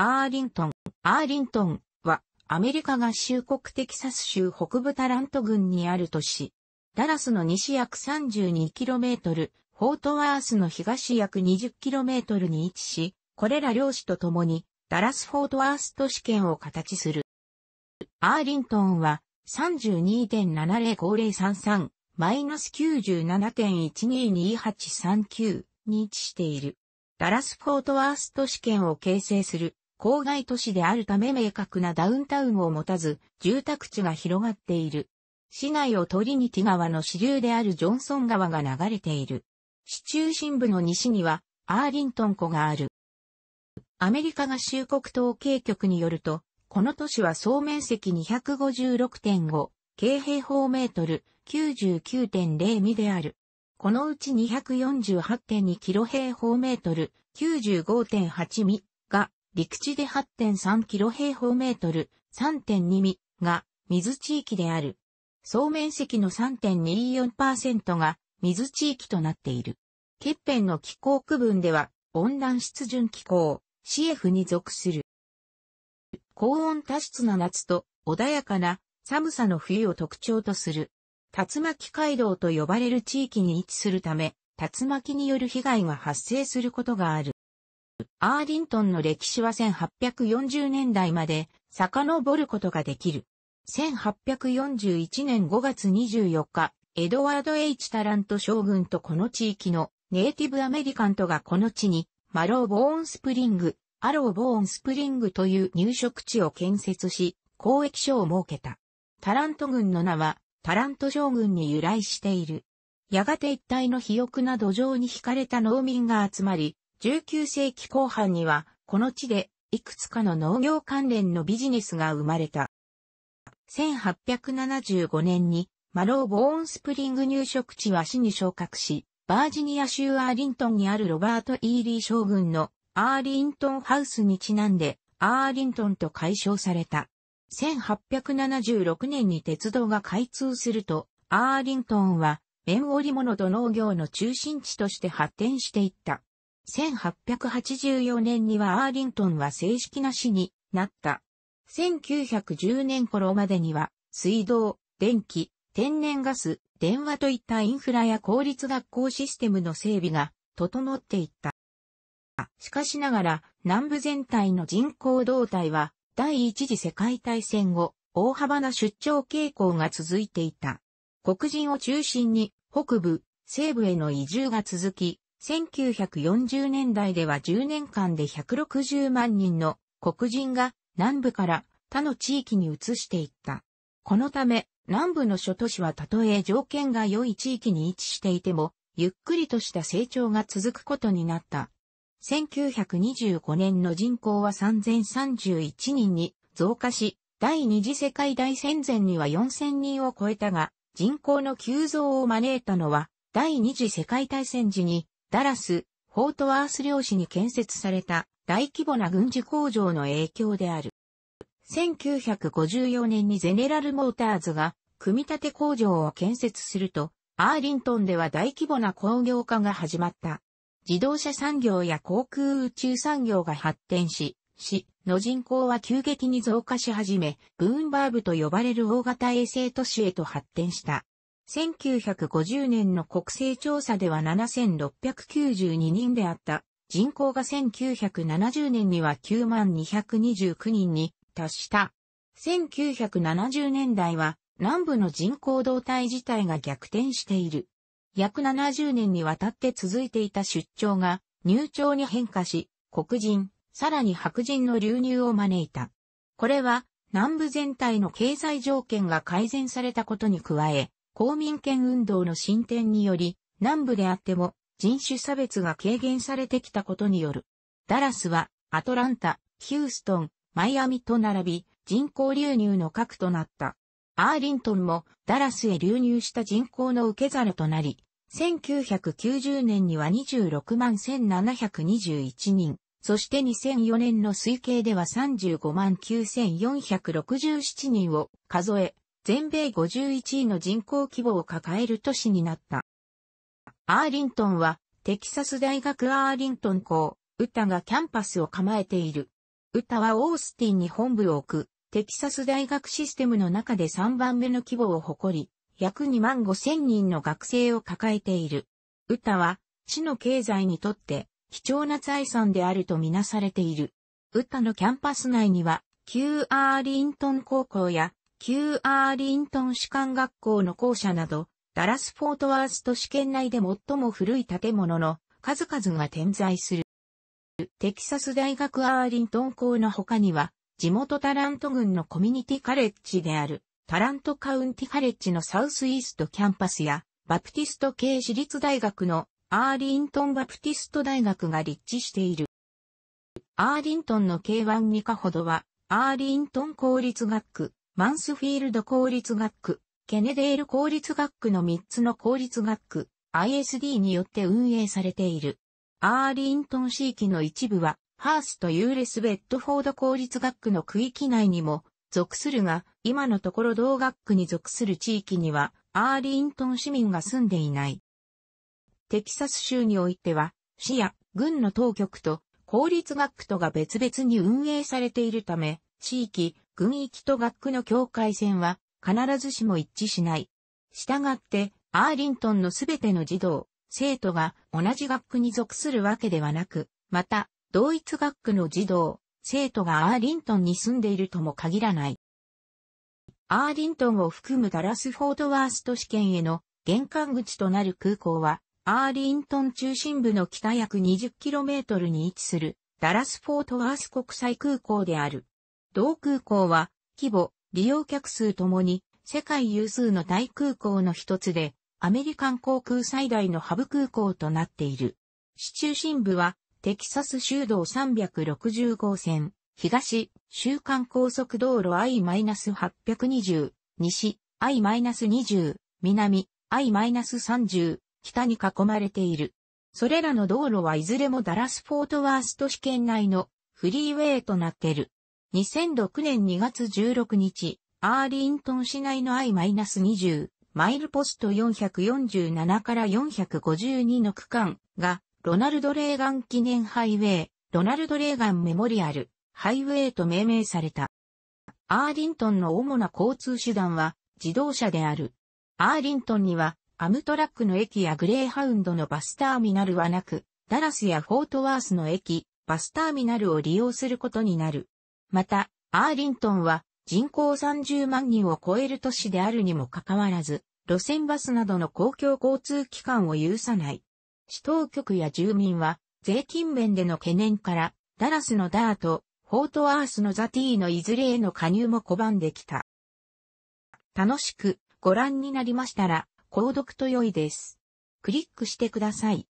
アーリントン。アーリントンはアメリカ合衆国テキサス州北部タラント郡にある都市。ダラスの西約 32km、フォートワースの東約 20km に位置し、これら両市と共にダラスフォートワース都市圏を形する。アーリントンは32.705033マイナス97.122839に位置している。ダラスフォートワース都市圏を形成する郊外都市であるため明確なダウンタウンを持たず、住宅地が広がっている。市内をトリニティ川の支流であるジョンソン川が流れている。市中心部の西には、アーリントン湖がある。アメリカ合衆国統計局によると、この都市は総面積256.5、京平方メートル、99.0ミである。このうち248.2キロ平方メートル、95.8ミが陸地で8.3キロ平方メートル、3.2ミが水地域である。総面積の3.24%が水地域となっている。欠片の気候区分では温暖湿潤気候、CF に属する。高温多湿な夏と穏やかな寒さの冬を特徴とする。竜巻街道と呼ばれる地域に位置するため、竜巻による被害が発生することがある。アーリントンの歴史は1840年代まで遡ることができる。1841年5月24日、エドワード・ H・ タラント将軍とこの地域のネイティブアメリカントがこの地にマロー・ボーン・スプリング、アロー・ボーン・スプリングという入植地を建設し、交易所を設けた。タラント軍の名はタラント将軍に由来している。やがて一帯の肥沃な土壌に惹かれた農民が集まり、19世紀後半には、この地で、いくつかの農業関連のビジネスが生まれた。1875年に、マロー・ボーン・スプリング入植地は市に昇格し、バージニア州アーリントンにあるロバート・イーリー将軍のアーリントンハウスにちなんで、アーリントンと解消された。1876年に鉄道が開通すると、アーリントンは、綿織物と農業の中心地として発展していった。1884年にはアーリントンは正式な市になった。1910年頃までには、水道、電気、天然ガス、電話といったインフラや公立学校システムの整備が整っていった。しかしながら、南部全体の人口動態は、第一次世界大戦後、大幅な出張傾向が続いていた。黒人を中心に、北部、西部への移住が続き、1940年代では10年間で160万人の黒人が南部から他の地域に移していった。このため、南部の諸都市はたとえ条件が良い地域に位置していても、ゆっくりとした成長が続くことになった。1925年の人口は3031人に増加し、第二次世界大戦前には4000人を超えたが、人口の急増を招いたのは、第二次世界大戦時にダラス、フォートワース領市に建設された大規模な軍事工場の影響である。1954年にゼネラルモーターズが組み立て工場を建設すると、アーリントンでは大規模な工業化が始まった。自動車産業や航空宇宙産業が発展し、市の人口は急激に増加し始め、ブーンバーブと呼ばれる大型衛星都市へと発展した。1950年の国勢調査では7692人であった人口が1970年には9229人に達した。1970年代は南部の人口動態自体が逆転している。約70年にわたって続いていた出張が入庁に変化し、黒人、さらに白人の流入を招いた。これは南部全体の経済条件が改善されたことに加え、公民権運動の進展により、南部であっても人種差別が軽減されてきたことによる。ダラスは、アトランタ、ヒューストン、マイアミと並び、人口流入の核となった。アーリントンもダラスへ流入した人口の受け皿となり、1990年には26万1721人、そして2004年の推計では35万9467人を数え、全米51位の人口規模を抱える都市になった。アーリントンは、テキサス大学アーリントン校、ウタがキャンパスを構えている。ウタはオースティンに本部を置く、テキサス大学システムの中で3番目の規模を誇り、約2万5千人の学生を抱えている。ウタは、市の経済にとって、貴重な財産であるとみなされている。ウタのキャンパス内には、旧アーリントン高校や旧アーリントン士官学校の校舎など、ダラス・フォートワースト試験内で最も古い建物の数々が点在する。テキサス大学アーリントン校の他には、地元タラント郡のコミュニティカレッジである、タラントカウンティカレッジのサウスイーストキャンパスや、バプティスト系私立大学のアーリントンバプティスト大学が立地している。アーリントンの K1 2課ほどは、アーリントン公立学区、マンスフィールド公立学区、ケネデール公立学区の3つの公立学区、ISD によって運営されている。アーリントン地域の一部は、ハースとユーレスベッドフォード公立学区の区域内にも属するが、今のところ同学区に属する地域には、アーリントン市民が住んでいない。テキサス州においては、市や軍の当局と公立学区とが別々に運営されているため、地域、軍域と学区の境界線は必ずしも一致しない。したがって、アーリントンのすべての児童、生徒が同じ学区に属するわけではなく、また、同一学区の児童、生徒がアーリントンに住んでいるとも限らない。アーリントンを含むダラスフォートワースト試験への玄関口となる空港は、アーリントン中心部の北約 20km に位置するダラスフォートワース国際空港である。同空港は、規模、利用客数ともに、世界有数の大空港の一つで、アメリカン航空最大のハブ空港となっている。市中心部は、テキサス州道360号線、東、週間高速道路 I-820、西、I-20、南、I-30、北に囲まれている。それらの道路はいずれもダラスフォートワースト市圏内のフリーウェイとなっている。2006年2月16日、アーリントン市内の I-20 マイルポスト447から452の区間がロナルド・レーガン記念ハイウェイ、ロナルド・レーガンメモリアル、ハイウェイと命名された。アーリントンの主な交通手段は自動車である。アーリントンにはアムトラックの駅やグレーハウンドのバスターミナルはなく、ダラスやフォートワースの駅、バスターミナルを利用することになる。また、アーリントンは人口30万人を超える都市であるにもかかわらず、路線バスなどの公共交通機関を有さない。市当局や住民は、税金面での懸念から、ダラスのダート、フォートアースのザティーのいずれへの加入も拒んできた。楽しくご覧になりましたら、購読と良いです。クリックしてください。